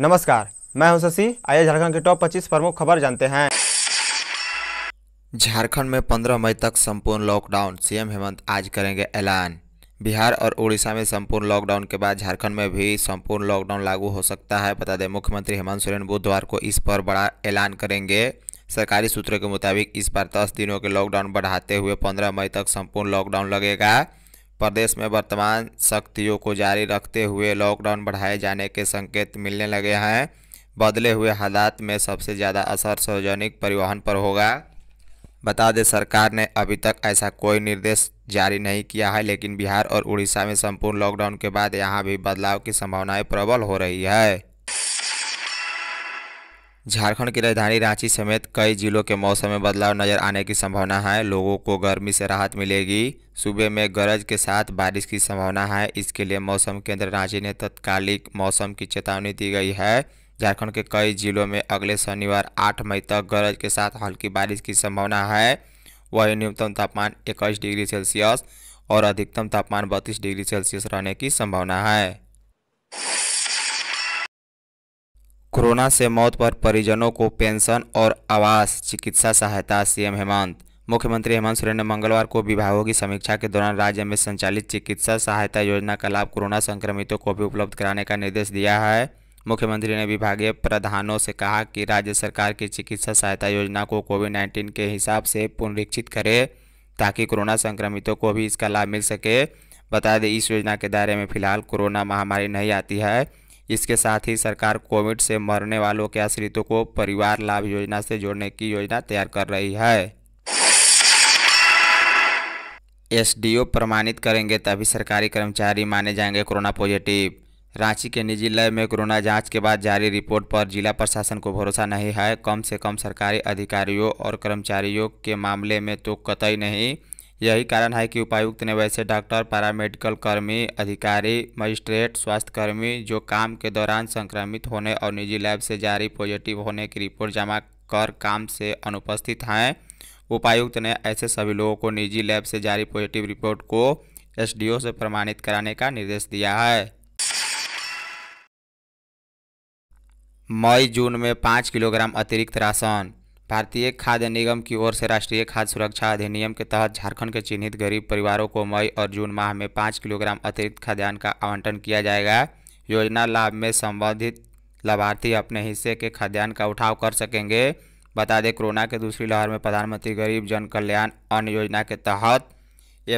नमस्कार मैं हूं शशि आइए झारखंड के टॉप 25 प्रमुख खबर जानते हैं झारखंड में 15 मई तक संपूर्ण लॉकडाउन सीएम हेमंत आज करेंगे ऐलान बिहार और उड़ीसा में संपूर्ण लॉकडाउन के बाद झारखंड में भी संपूर्ण लॉकडाउन लागू हो सकता है बता दें मुख्यमंत्री हेमंत सोरेन बुधवार को इस पर बड़ा ऐलान करेंगे सरकारी सूत्रों के मुताबिक इस बार दस दिनों के लॉकडाउन बढ़ाते हुए पंद्रह मई तक संपूर्ण लॉकडाउन लगेगा प्रदेश में वर्तमान शक्तियों को जारी रखते हुए लॉकडाउन बढ़ाए जाने के संकेत मिलने लगे हैं बदले हुए हालात में सबसे ज़्यादा असर सार्वजनिक परिवहन पर होगा बता दें सरकार ने अभी तक ऐसा कोई निर्देश जारी नहीं किया है लेकिन बिहार और उड़ीसा में संपूर्ण लॉकडाउन के बाद यहाँ भी बदलाव की संभावनाएं प्रबल हो रही है झारखंड की राजधानी रांची समेत कई जिलों के मौसम में बदलाव नजर आने की संभावना है लोगों को गर्मी से राहत मिलेगी सूबे में गरज के साथ बारिश की संभावना है इसके लिए मौसम केंद्र रांची ने तत्कालिक मौसम की चेतावनी दी गई है झारखंड के कई जिलों में अगले शनिवार 8 मई तक गरज के साथ हल्की बारिश की संभावना है वही न्यूनतम तापमान इक्कीस डिग्री सेल्सियस और अधिकतम तापमान बत्तीस डिग्री सेल्सियस रहने की संभावना है कोरोना से मौत पर परिजनों को पेंशन और आवास चिकित्सा सहायता सीएम हेमंत मुख्यमंत्री हेमंत सोरेन ने मंगलवार को विभागों की समीक्षा के दौरान राज्य में संचालित चिकित्सा सहायता योजना का लाभ कोरोना संक्रमितों को भी उपलब्ध कराने का निर्देश दिया है मुख्यमंत्री ने विभागीय प्रधानों से कहा कि राज्य सरकार की चिकित्सा सहायता योजना को कोविड नाइन्टीन के हिसाब से पुनरीक्षित करे ताकि कोरोना संक्रमितों को भी इसका लाभ मिल सके बता दें इस योजना के दायरे में फिलहाल कोरोना महामारी नहीं आती है इसके साथ ही सरकार कोविड से मरने वालों के आश्रितों को परिवार लाभ योजना से जोड़ने की योजना तैयार कर रही है एसडीओ प्रमाणित करेंगे तभी सरकारी कर्मचारी माने जाएंगे कोरोना पॉजिटिव रांची के निजी लय में कोरोना जांच के बाद जारी रिपोर्ट पर जिला प्रशासन को भरोसा नहीं है कम से कम सरकारी अधिकारियों और कर्मचारियों के मामले में तो कतई नहीं यही कारण है कि उपायुक्त ने वैसे डॉक्टर पैरामेडिकल कर्मी अधिकारी मजिस्ट्रेट स्वास्थ्यकर्मी जो काम के दौरान संक्रमित होने और निजी लैब से जारी पॉजिटिव होने की रिपोर्ट जमा कर काम से अनुपस्थित हैं उपायुक्त ने ऐसे सभी लोगों को निजी लैब से जारी पॉजिटिव रिपोर्ट को एसडीओ से प्रमाणित कराने का निर्देश दिया है मई जून में पाँच किलोग्राम अतिरिक्त राशन भारतीय खाद्य निगम की ओर से राष्ट्रीय खाद्य सुरक्षा अधिनियम के तहत झारखंड के चिन्हित गरीब परिवारों को मई और जून माह में पाँच किलोग्राम अतिरिक्त खाद्यान्न का आवंटन किया जाएगा योजना लाभ में संबंधित लाभार्थी अपने हिस्से के खाद्यान्न का उठाव कर सकेंगे बता दें कोरोना के दूसरी लहर में प्रधानमंत्री गरीब जन कल्याण अन्न योजना के तहत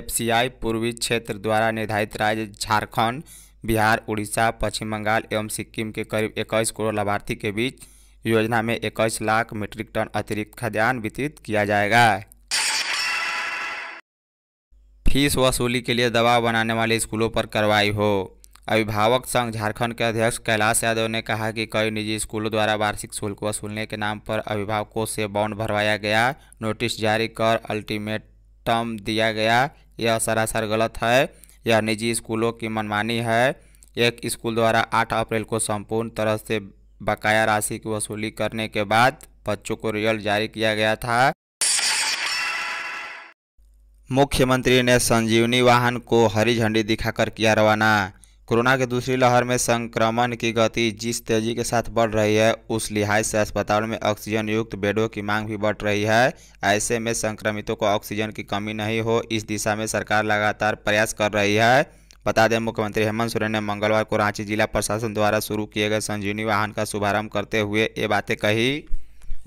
एफसीआई पूर्वी क्षेत्र द्वारा निर्धारित राज्य झारखंड बिहार उड़ीसा पश्चिम बंगाल एवं सिक्किम के करीब इक्कीस करोड़ लाभार्थी के बीच योजना में इक्कीस लाख मीट्रिक टन अतिरिक्त खाद्यान्न वितरित किया जाएगा फीस वसूली के लिए दबाव बनाने वाले स्कूलों पर कार्रवाई हो अभिभावक संघ झारखंड के अध्यक्ष कैलाश यादव ने कहा कि कई निजी स्कूलों द्वारा वार्षिक शुल्क वसूलने के नाम पर अभिभावकों से बॉन्ड भरवाया गया नोटिस जारी कर अल्टीमेटम दिया गया यह सरासर गलत है यह निजी स्कूलों की मनमानी है एक स्कूल द्वारा 8 अप्रैल को संपूर्ण तरह से बकाया राशि की वसूली करने के बाद बच्चों को रियल जारी किया गया था मुख्यमंत्री ने संजीवनी वाहन को हरी झंडी दिखाकर किया रवाना कोरोना के दूसरी लहर में संक्रमण की गति जिस तेजी के साथ बढ़ रही है उस लिहाज से अस्पताल में ऑक्सीजन युक्त बेडों की मांग भी बढ़ रही है ऐसे में संक्रमितों को ऑक्सीजन की कमी नहीं हो इस दिशा में सरकार लगातार प्रयास कर रही है बता दें मुख्यमंत्री हेमंत सोरेन ने मंगलवार को रांची जिला प्रशासन द्वारा शुरू किए गए संजीवनी वाहन का शुभारंभ करते हुए ये बातें कही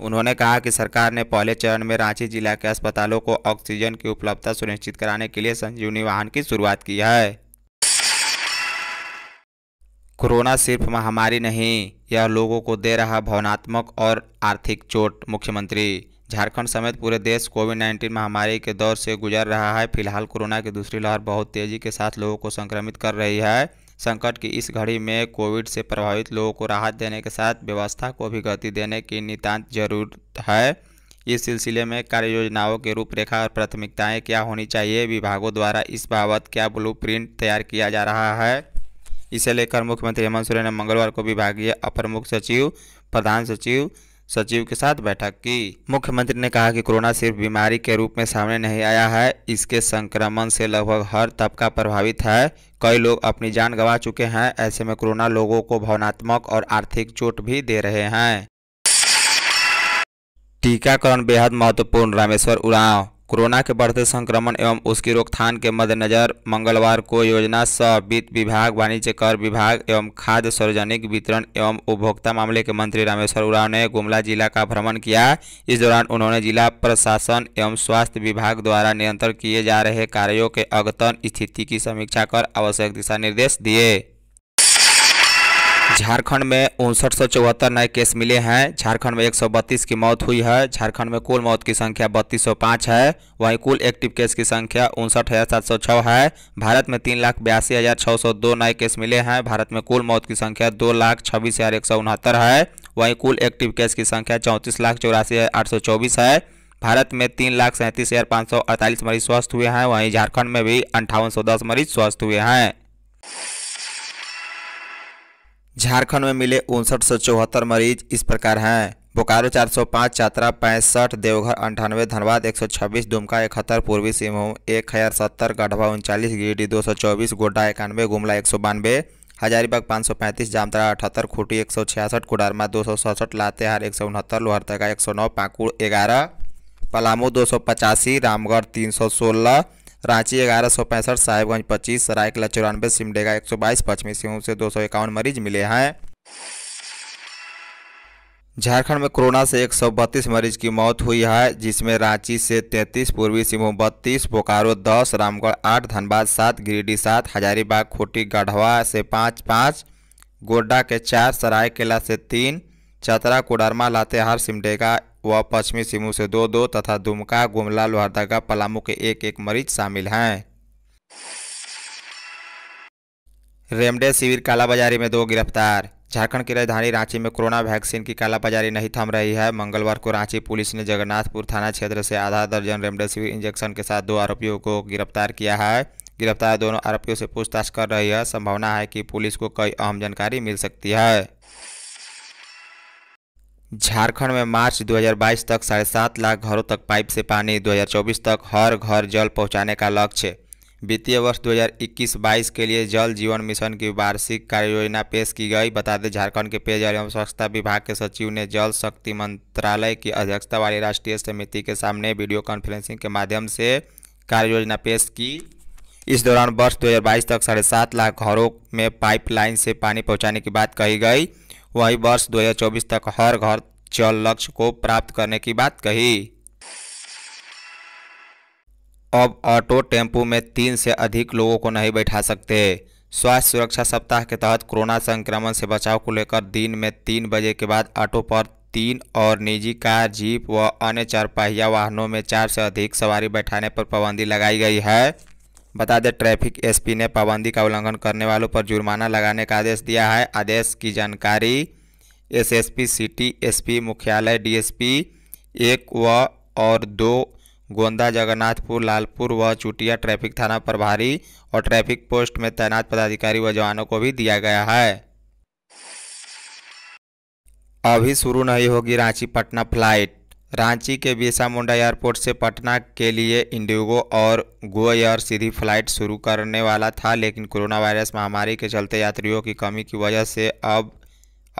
उन्होंने कहा कि सरकार ने पहले चरण में रांची जिला के अस्पतालों को ऑक्सीजन की उपलब्धता सुनिश्चित कराने के लिए संजीवनी वाहन की शुरुआत की है कोरोना सिर्फ महामारी नहीं यह लोगों को दे रहा भावनात्मक और आर्थिक चोट मुख्यमंत्री झारखंड समेत पूरे देश कोविड 19 महामारी के दौर से गुजर रहा है फिलहाल कोरोना की दूसरी लहर बहुत तेजी के साथ लोगों को संक्रमित कर रही है संकट की इस घड़ी में कोविड से प्रभावित लोगों को राहत देने के साथ व्यवस्था को भी गति देने की नितांत जरूरत है इस सिलसिले में कार्य योजनाओं की रूपरेखा और प्राथमिकताएं क्या होनी चाहिए विभागों द्वारा इस बाबत क्या ब्लूप्रिंट तैयार किया जा रहा है इसे लेकर मुख्यमंत्री हेमंत सोरेन ने मंगलवार को विभागीय अपर मुख्य सचिव प्रधान सचिव सचिव के साथ बैठक की मुख्यमंत्री ने कहा कि कोरोना सिर्फ बीमारी के रूप में सामने नहीं आया है इसके संक्रमण से लगभग हर तबका प्रभावित है कई लोग अपनी जान गंवा चुके हैं ऐसे में कोरोना लोगों को भावनात्मक और आर्थिक चोट भी दे रहे हैं टीकाकरण बेहद महत्वपूर्ण रामेश्वर उड़ाव कोरोना के बढ़ते संक्रमण एवं उसकी रोकथाम के मद्देनजर मंगलवार को योजना सह वित्त विभाग वाणिज्य कर विभाग एवं खाद्य सार्वजनिक वितरण एवं उपभोक्ता मामले के मंत्री रामेश्वर उरांव ने गुमला जिला का भ्रमण किया इस दौरान उन्होंने जिला प्रशासन एवं स्वास्थ्य विभाग द्वारा नियंत्रण किए जा रहे कार्यों के अद्यतन स्थिति की समीक्षा कर आवश्यक दिशा निर्देश दिए झारखंड में उनसठ सौ चौहत्तर नए केस मिले हैं झारखंड में 132 की मौत हुई है झारखंड में कुल मौत की संख्या बत्तीस सौ पाँच है वहीं कुल एक्टिव केस की संख्या उनसठ हज़ार सात सौ छः है भारत में तीन लाख बयासी हज़ार छः सौ दो नए केस मिले हैं भारत में कुल मौत की संख्या दो लाख छब्बीस हज़ार एक सौ उनहत्तर है वहीं कुल एक्टिव केस की संख्या चौंतीस लाख चौरासी हज़ार आठ सौ चौबीस है भारत में तीन लाख सैंतीस हज़ार पाँच सौ अड़तालीस मरीज स्वस्थ हुए हैं वहीं झारखंड में भी अंठावन सौ दस मरीज स्वस्थ हुए हैं झारखंड में मिले उनसठ सौ चौहत्तर मरीज इस प्रकार हैं बोकारो 405, चतरा पैंसठ देवघर अंठानवे धनबाद 126, दुमका इकहत्तर पूर्वी सिंहभूम एक हजार सत्तर गढ़वा उनचालीस गिरिडीह दो सौ चौबीस गोड्डा इक्यानवे गुमला एक सौ बानवे हजारीबाग पाँच सौ पैंतीस जामतरा अठहत्तर खूटी एक सौ छियासठ कुडारमा दो सौ सड़सठ लातेहार एक सौ उनहत्तर लोहरतगा एक सौ नौ पाकुड़ ग्यारह पलामू दो सौ पचासी रामगढ़ तीन सौ सोलह रांची ग्यारह सौ पैंसठ साहिबगंज पच्चीस सरायकला चौरानवे सिमडेगा एक सौ बाईस पश्चिमी सिंहभूम से दो सौ इक्यावन मरीज मिले हैं झारखंड में कोरोना से एक सौ बत्तीस मरीज की मौत हुई है जिसमें रांची से तैंतीस पूर्वी सिंहभूम बत्तीस बोकारो दस रामगढ़ आठ धनबाद सात गिरिडीह सात हजारीबाग खूटी गढ़वा से पाँच पाँच गोड्डा के चार सरायकेला से तीन चतरा कोडरमा लातेहार सिमडेगा व पश्चिमी सिंहभूम से दो दो तथा दुमका गुमला लोहरदगा पलामू के एक एक मरीज शामिल हैं रेमडेसिविर कालाबाजारी में दो गिरफ्तार झारखंड की राजधानी रांची में कोरोना वैक्सीन की कालाबाजारी नहीं थम रही है मंगलवार को रांची पुलिस ने जगन्नाथपुर थाना क्षेत्र से आधा दर्जन रेमडेसिविर इंजेक्शन के साथ दो आरोपियों को गिरफ्तार किया है गिरफ्तार दोनों आरोपियों से पूछताछ कर रही है संभावना है कि पुलिस को कई अहम जानकारी मिल सकती है झारखंड में मार्च 2022 तक साढ़े सात लाख घरों तक पाइप से पानी 2024 तक हर घर जल पहुंचाने का लक्ष्य वित्तीय वर्ष 2021-22 के लिए जल जीवन मिशन की वार्षिक कार्य योजना पेश की गई बता दें झारखंड के पेयजल एवं स्वच्छता विभाग के सचिव ने जल शक्ति मंत्रालय की अध्यक्षता वाली राष्ट्रीय समिति के सामने वीडियो कॉन्फ्रेंसिंग के माध्यम से कार्य योजना पेश की इस दौरान वर्ष 2022 तक साढ़े सात लाख घरों में पाइपलाइन से पानी पहुंचाने की बात कही गई वही वर्ष 2024 तक हर घर जल लक्ष्य को प्राप्त करने की बात कही अब ऑटो टेम्पो में तीन से अधिक लोगों को नहीं बैठा सकते स्वास्थ्य सुरक्षा सप्ताह के तहत कोरोना संक्रमण से बचाव को लेकर दिन में तीन बजे के बाद ऑटो पर तीन और निजी कार जीप व अन्य चारपहिया वाहनों में चार से अधिक सवारी बैठाने पर पाबंदी लगाई गई है बता दें ट्रैफिक एसपी ने पाबंदी का उल्लंघन करने वालों पर जुर्माना लगाने का आदेश दिया है आदेश की जानकारी एसएसपी सिटी एसपी मुख्यालय डीएसपी एक व और दो गोंदा जगन्नाथपुर लालपुर व चुटिया ट्रैफिक थाना प्रभारी और ट्रैफिक पोस्ट में तैनात पदाधिकारी व जवानों को भी दिया गया है अभी शुरू नहीं होगी रांची पटना फ्लाइट रांची के बिरसा मुंडा एयरपोर्ट से पटना के लिए इंडिगो और गो एयर सीधी फ्लाइट शुरू करने वाला था लेकिन कोरोना वायरस महामारी के चलते यात्रियों की कमी की वजह से अब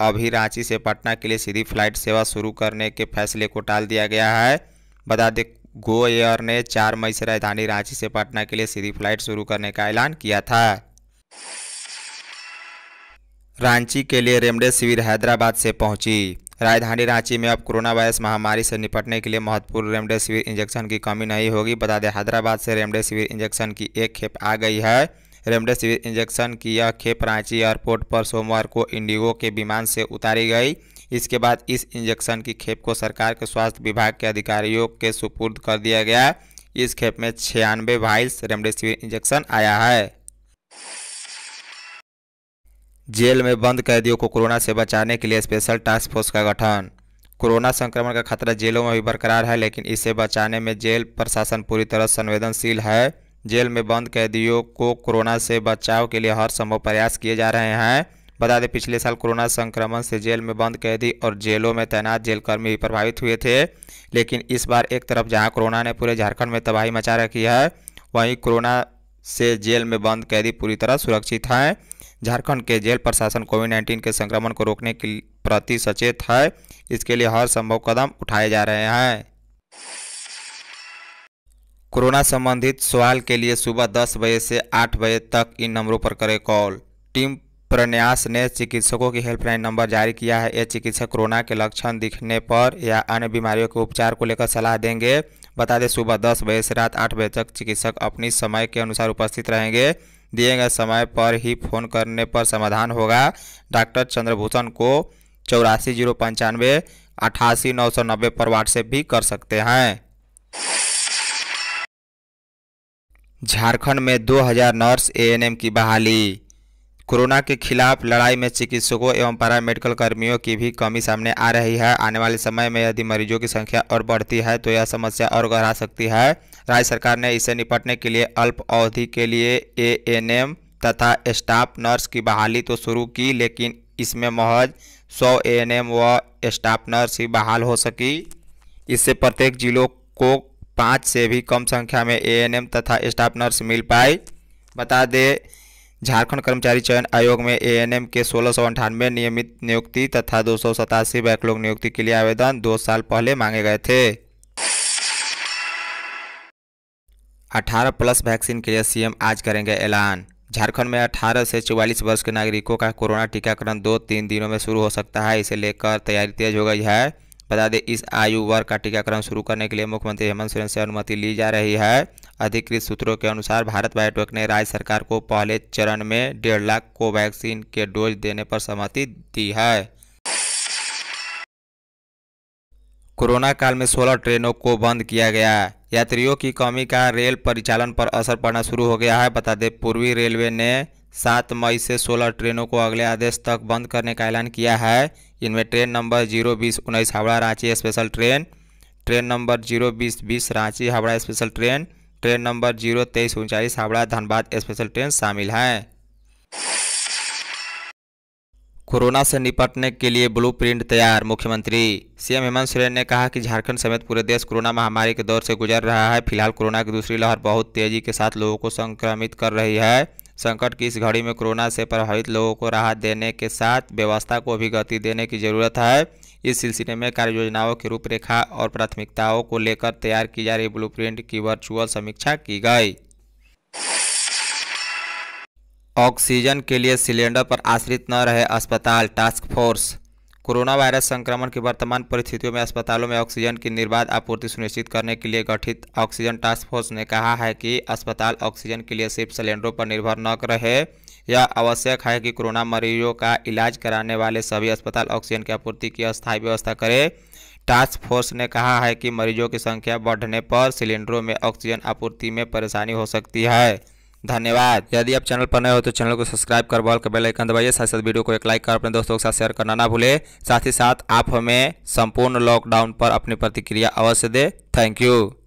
अभी रांची से पटना के लिए सीधी फ्लाइट सेवा शुरू करने के फैसले को टाल दिया गया है बता दें गो एयर ने 4 मई से राजधानी रांची से पटना के लिए सीधी फ्लाइट शुरू करने का ऐलान किया था रांची के लिए रेमडेसिविर हैदराबाद से पहुंची राजधानी रांची में अब कोरोना वायरस महामारी से निपटने के लिए महत्वपूर्ण रेमडेसिविर इंजेक्शन की कमी नहीं होगी बता दें हैदराबाद से रेमडेसिविर इंजेक्शन की एक खेप आ गई है रेमडेसिविर इंजेक्शन की यह खेप रांची एयरपोर्ट पर सोमवार को इंडिगो के विमान से उतारी गई इसके बाद इस इंजेक्शन की खेप को सरकार के स्वास्थ्य विभाग के अधिकारियों के सुपुर्द कर दिया गया इस खेप में छियानवे वाइल्स रेमडेसिविर इंजेक्शन आया है जेल में बंद कैदियों को कोरोना से बचाने के लिए स्पेशल टास्क फोर्स का गठन कोरोना संक्रमण का खतरा जेलों में भी बरकरार है लेकिन इसे बचाने में जेल प्रशासन पूरी तरह संवेदनशील है जेल में बंद कैदियों को कोरोना से बचाव के लिए हर संभव प्रयास किए जा रहे हैं बता दें पिछले साल कोरोना संक्रमण से जेल में बंद कैदी और जेलों में तैनात जेलकर्मी भी प्रभावित हुए थे लेकिन इस बार एक तरफ जहां कोरोना ने पूरे झारखंड में तबाही मचा रखी है वहीं कोरोना से जेल में बंद कैदी पूरी तरह सुरक्षित हैं झारखंड के जेल प्रशासन कोविड नाइन्टीन के संक्रमण को रोकने के प्रति सचेत है इसके लिए हर संभव कदम उठाए जा रहे हैं कोरोना संबंधित सवाल के लिए सुबह 10 बजे से 8 बजे तक इन नंबरों पर करें कॉल टीम प्रन्यास ने चिकित्सकों की हेल्पलाइन नंबर जारी किया है ये चिकित्सक कोरोना के लक्षण दिखने पर या अन्य बीमारियों के उपचार को लेकर सलाह देंगे बता दें सुबह 10 बजे से रात 8 बजे तक चिकित्सक अपनी समय के अनुसार उपस्थित रहेंगे दिए गए समय पर ही फ़ोन करने पर समाधान होगा डॉक्टर चंद्रभूषण को चौरासी जीरो पंचानवे अठासी नौ सौ नब्बे पर व्हाट्सएप भी कर सकते हैं झारखंड में 2000 नर्स एएनएम की बहाली कोरोना के खिलाफ लड़ाई में चिकित्सकों एवं पैरामेडिकल कर्मियों की भी कमी सामने आ रही है आने वाले समय में यदि मरीजों की संख्या और बढ़ती है तो यह समस्या और गहरा सकती है राज्य सरकार ने इसे निपटने के लिए अल्प अवधि के लिए एएनएम तथा स्टाफ नर्स की बहाली तो शुरू की लेकिन इसमें महज सौ एएनएम व स्टाफ नर्स ही बहाल हो सकी इससे प्रत्येक जिलों को पाँच से भी कम संख्या में एम तथा स्टाफ नर्स मिल पाई बता दें झारखंड कर्मचारी चयन आयोग में एएनएम के सोलह सौ अंठानवे नियमित नियुक्ति तथा दो सौ सतासी बैकलॉग नियुक्ति के लिए आवेदन दो साल पहले मांगे गए थे 18 प्लस वैक्सीन के लिए सीएम आज करेंगे ऐलान झारखंड में 18 से 44 वर्ष के नागरिकों का कोरोना टीकाकरण दो तीन दिनों में शुरू हो सकता है इसे लेकर तैयारी तेज हो गई है बता दें इस आयु वर्ग का टीकाकरण शुरू करने के लिए मुख्यमंत्री हेमंत सोरेन से अनुमति ली जा रही है अधिकृत सूत्रों के अनुसार भारत बायोटेक ने राज्य सरकार को पहले चरण में डेढ़ लाख कोवैक्सीन के डोज देने पर सहमति दी है कोरोना काल में 16 ट्रेनों को बंद किया गया यात्रियों की कमी का रेल परिचालन पर असर पड़ना शुरू हो गया है बता दें पूर्वी रेलवे ने 7 मई से 16 ट्रेनों को अगले आदेश तक बंद करने का ऐलान किया है इनमें ट्रेन नंबर जीरो बीस उन्नीस Howrah Ranchi special train train number zero बीस बीस Ranchi Howrah special train train number zero तेईस उनचालीस हावड़ा धनबाद स्पेशल ट्रेन शामिल हैं कोरोना से निपटने के लिए ब्लू प्रिंट तैयार मुख्यमंत्री सीएम हेमंत सोरेन ने कहा कि झारखंड समेत पूरे देश कोरोना महामारी के दौर से गुजर रहा है फिलहाल कोरोना की दूसरी लहर बहुत तेजी के साथ लोगों को संक्रमित कर रही है संकट की इस घड़ी में कोरोना से प्रभावित लोगों को राहत देने के साथ व्यवस्था को भी गति देने की जरूरत है इस सिलसिले में कार्य योजनाओं की रूपरेखा और प्राथमिकताओं को लेकर तैयार की जा रही ब्लूप्रिंट की वर्चुअल समीक्षा की गई ऑक्सीजन के लिए सिलेंडर पर आश्रित न रहे अस्पताल टास्क फोर्स कोरोना वायरस संक्रमण की वर्तमान परिस्थितियों में अस्पतालों में ऑक्सीजन की निर्बाध आपूर्ति सुनिश्चित करने के लिए गठित ऑक्सीजन टास्क फोर्स ने कहा है कि अस्पताल ऑक्सीजन के लिए सिर्फ सिलेंडरों पर निर्भर न रहे यह आवश्यक है कि कोरोना मरीजों का इलाज कराने वाले सभी अस्पताल ऑक्सीजन की आपूर्ति की अस्थायी व्यवस्था करें टास्क फोर्स ने कहा है कि मरीजों की संख्या बढ़ने पर सिलेंडरों में ऑक्सीजन आपूर्ति में परेशानी हो सकती है धन्यवाद यदि आप चैनल पर नए हो तो चैनल को सब्सक्राइब कर बॉल के बेल आइकन दबाइए साथ साथ वीडियो को एक लाइक कर अपने दोस्तों के साथ शेयर करना ना भूले साथ ही साथ आप हमें संपूर्ण लॉकडाउन पर अपनी प्रतिक्रिया अवश्य दें थैंक यू